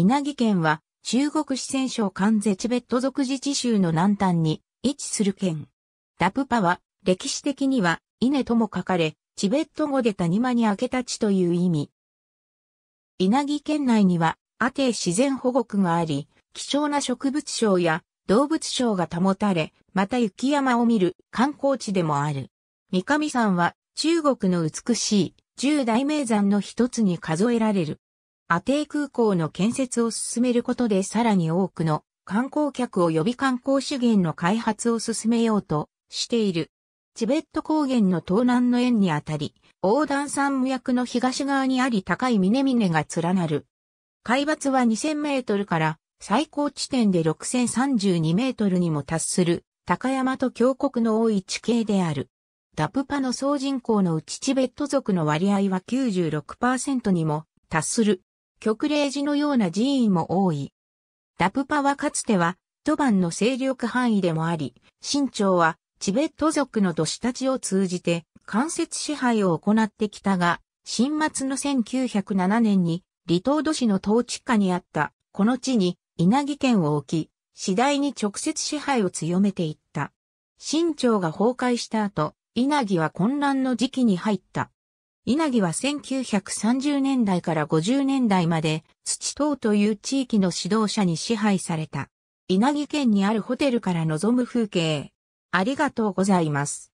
稲城県は中国四川省関西チベット族自治州の南端に位置する県。ダプパは歴史的には稲とも書かれ、チベット語で谷間に明けた地という意味。稲城県内にはアテ自然保護区があり、貴重な植物賞や動物賞が保たれ、また雪山を見る観光地でもある。三上山は中国の美しい十大名山の一つに数えられる。アテイ空港の建設を進めることでさらに多くの観光客を呼び観光資源の開発を進めようとしている。チベット高原の東南の縁にあたり、横断山脈の東側にあり高い峰々が連なる。海抜は2000メートルから最高地点で6032メートルにも達する高山と峡谷の多い地形である。ダプパの総人口のうちチベット族の割合は96%にも達する。極霊寺のような寺院も多い。ダプパはかつては、トバンの勢力範囲でもあり、新朝はチベット族の土市たちを通じて間接支配を行ってきたが、新末の1907年に離島都市の統治下にあったこの地に稲城県を置き、次第に直接支配を強めていった。新朝が崩壊した後、稲城は混乱の時期に入った。稲城は1930年代から50年代まで土島という地域の指導者に支配された。稲城県にあるホテルから望む風景。ありがとうございます。